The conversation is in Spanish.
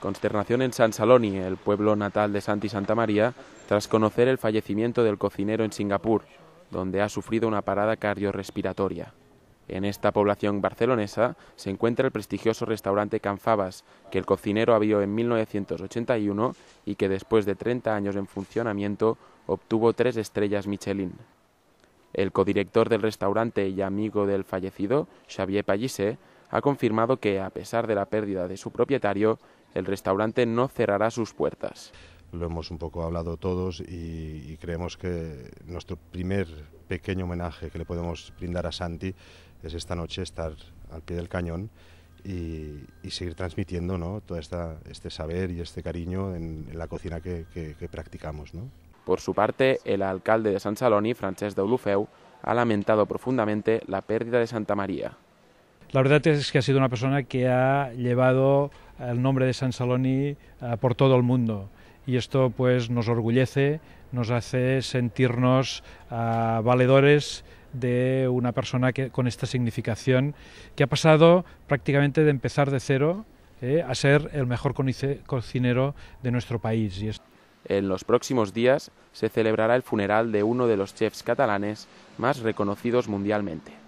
Consternación en San Saloni, el pueblo natal de Santi Santa María, tras conocer el fallecimiento del cocinero en Singapur, donde ha sufrido una parada cardiorrespiratoria. En esta población barcelonesa se encuentra el prestigioso restaurante Can que el cocinero abrió en 1981 y que después de 30 años en funcionamiento obtuvo tres estrellas Michelin. El codirector del restaurante y amigo del fallecido, Xavier Pallisé ha confirmado que, a pesar de la pérdida de su propietario, el restaurante no cerrará sus puertas. Lo hemos un poco hablado todos y, creemos que nuestro primer pequeño homenaje que le podemos brindar a Santi es esta noche estar al pie del cañón y, seguir transmitiendo ¿no? todo este saber y este cariño en, la cocina que, practicamos. Por su parte, el alcalde de San Saloni, Francesc de Olufeu, ha lamentado profundamente la pérdida de Santa María. La verdad es que ha sido una persona que ha llevado el nombre de San Saloni eh, por todo el mundo y esto pues nos orgullece, nos hace sentirnos eh, valedores de una persona que, con esta significación que ha pasado prácticamente de empezar de cero eh, a ser el mejor cocinero de nuestro país. En los próximos días se celebrará el funeral de uno de los chefs catalanes más reconocidos mundialmente.